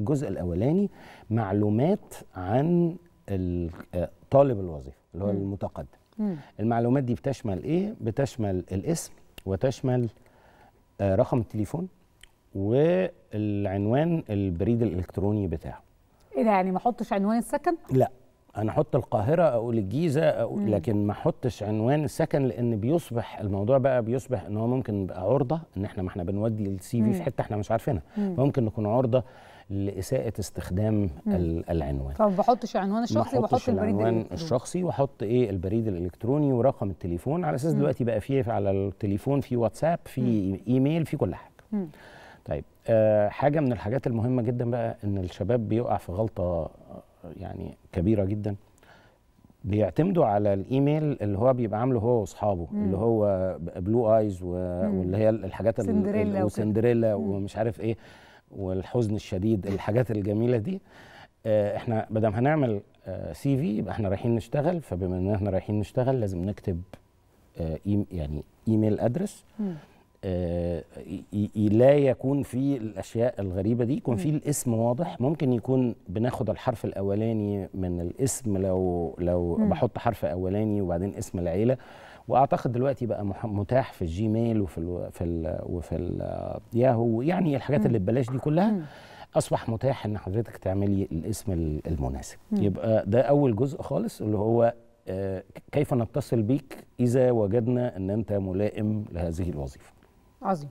الجزء الاولاني معلومات عن طالب الوظيفه اللي هو المتقدم مم. المعلومات دي بتشمل ايه بتشمل الاسم وتشمل آه، رقم التليفون والعنوان البريد الالكتروني بتاعه ايه ده يعني ما احطش عنوان السكن لا انا احط القاهره اقول الجيزه أقول لكن ما احطش عنوان السكن لان بيصبح الموضوع بقى بيصبح ان هو ممكن يبقى عرضه ان احنا ما احنا بنودي السي في في حته احنا مش عارفينها ممكن نكون عرضه لاساءه استخدام مم. العنوان طب بحطش العنوان الشخصي بحط البريد العنوان الشخصي واحط ايه البريد الالكتروني ورقم التليفون على اساس دلوقتي بقى فيه على التليفون في واتساب في ايميل في كل حاجه مم. طيب آه حاجه من الحاجات المهمه جدا بقى ان الشباب بيقع في غلطه يعني كبيره جدا بيعتمدوا على الايميل اللي هو بيبقى عامله هو واصحابه اللي هو بلو ايز و... واللي هي الحاجات سندريلا وسندريلا ومش عارف ايه والحزن الشديد الحاجات الجميله دي آه، احنا بدل هنعمل سي آه، في يبقى احنا رايحين نشتغل فبما ان احنا رايحين نشتغل لازم نكتب آه، يعني ايميل ادرس آه، لا يكون في الاشياء الغريبه دي يكون في الاسم واضح ممكن يكون بناخد الحرف الاولاني من الاسم لو لو بحط حرف اولاني وبعدين اسم العيله واعتقد دلوقتي بقى متاح في الجيميل وفي ال في ال وفي الياهو يعني الحاجات اللي ببلاش دي كلها اصبح متاح ان حضرتك تعملي الاسم المناسب يبقى ده اول جزء خالص اللي هو آه، كيف نتصل بك اذا وجدنا ان انت ملائم لهذه الوظيفه عظيم